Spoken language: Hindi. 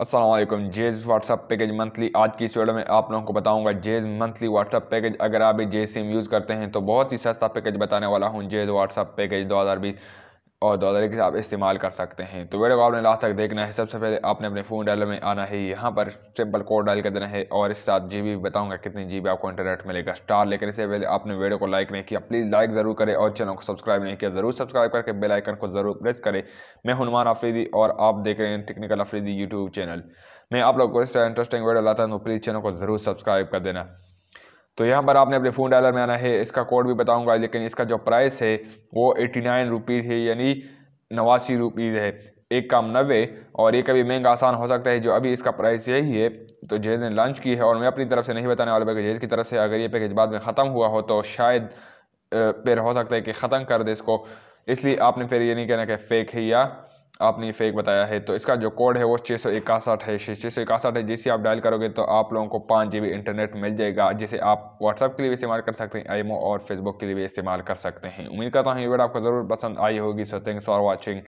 असलम जेज व्हाट्सअप पैकेज मंथली आज की इस वीडियो में आप लोगों को बताऊंगा जेज मंथली व्हाट्सअप पैकेज अगर आप भी जेज सिम यूज़ करते हैं तो बहुत ही सस्ता पैकेज बताने वाला हूं जेज व्हाट्सअप पैकेज 2020 और दौलत के आप इस्तेमाल कर सकते हैं तो वीडियो को आपने लास्ट तक देखना है सबसे पहले आपने अपने फ़ोन डायलर में आना है यहाँ पर सिंपल कोड डायल कर देना है और इस साथ जी भी बताऊँगा कितनी जी आपको इंटरनेट मिलेगा स्टार लेकिन इससे पहले आपने वीडियो को लाइक नहीं किया प्लीज़ लाइक ज़रूर करें और चैनल को सब्सक्राइब नहीं किया ज़रूर सब्सक्राइब करके बेलाइकन को ज़रूर प्रेस करें मैं हनुमान आफरीदी और आप देख रहे हैं टेक्निकल आफरीदी यूट्यूब चैनल मैं आप लोग को इस इंटरेस्टिंग वीडियो लाता हूँ तो प्लीज़ चैनल को ज़रूर सब्सक्राइब कर देना तो यहाँ पर आपने अपने फ़ोन डायलर में आना है इसका कोड भी बताऊँगा लेकिन इसका जो प्राइस है वो एट्टी नाइन रुपीज़ है यानी नवासी रुपीज़ है एक काम नबे और ये कभी महंगा आसान हो सकता है जो अभी इसका प्राइस यही है तो जेज ने लॉन्च की है और मैं अपनी तरफ से नहीं बताने वाला जेज की तरफ से अगर ये पैकेज बाद में ख़त्म हुआ हो तो शायद फिर हो सकता है कि ख़त्म कर दे इसको इसलिए आपने फिर ये नहीं कहना कि फ़ेक है या आपने फेक बताया है तो इसका जो कोड है वो छः सौ इकासठ है छः सौ इकासठ है जिसे आप डायल करोगे तो आप लोगों को पाँच जी इंटरनेट मिल जाएगा जिसे आप व्हाट्सअप के लिए भी इस्तेमाल कर सकते हैं आईमो और फेसबुक के लिए भी इस्तेमाल कर सकते हैं उम्मीद करता हूँ ये वीडियो आपको ज़रूर पसंद आई होगी सो थैंक्स फॉर वॉचिंग